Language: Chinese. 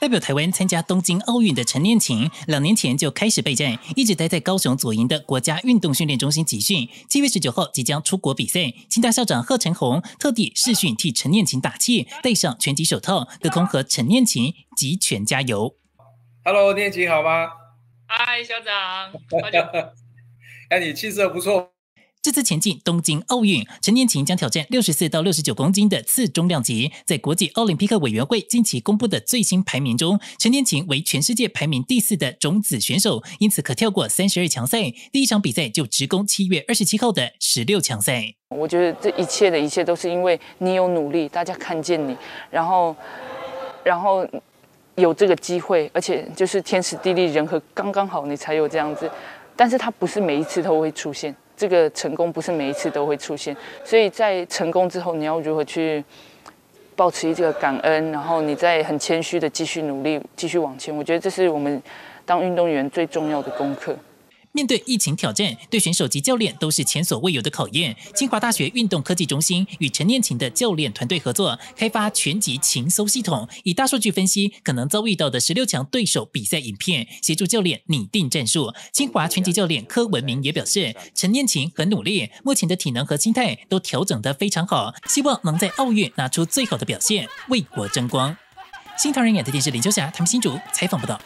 代表台湾参加东京奥运的陈念琴，两年前就开始备战，一直待在高雄左营的国家运动训练中心集训。七月十九号即将出国比赛，清大校长贺成红特地试训替陈念琴打气，戴上拳击手套，隔空和陈念琴集拳加油。Hello，念琴好吗？嗨，校长。哎，你气色不错。这次前进东京奥运，陈年琴将挑战六十四到六十九公斤的次中量级。在国际奥林匹克委员会近期公布的最新排名中，陈年琴为全世界排名第四的种子选手，因此可跳过三十二强赛，第一场比赛就直攻七月二十七号的十六强赛。我觉得这一切的一切都是因为你有努力，大家看见你，然后，然后有这个机会，而且就是天时地利人和刚刚好，你才有这样子。但是它不是每一次都会出现。这个成功不是每一次都会出现，所以在成功之后，你要如何去保持这个感恩，然后你再很谦虚的继续努力，继续往前。我觉得这是我们当运动员最重要的功课。面对疫情挑战，对选手及教练都是前所未有的考验。清华大学运动科技中心与陈念琴的教练团队合作，开发拳击情搜系统，以大数据分析可能遭遇到的十六强对手比赛影片，协助教练拟定战术。清华拳击教练柯文明也表示，陈念琴很努力，目前的体能和心态都调整得非常好，希望能在奥运拿出最好的表现，为国争光。新唐人演的电视林秋霞、他们新主采访报道。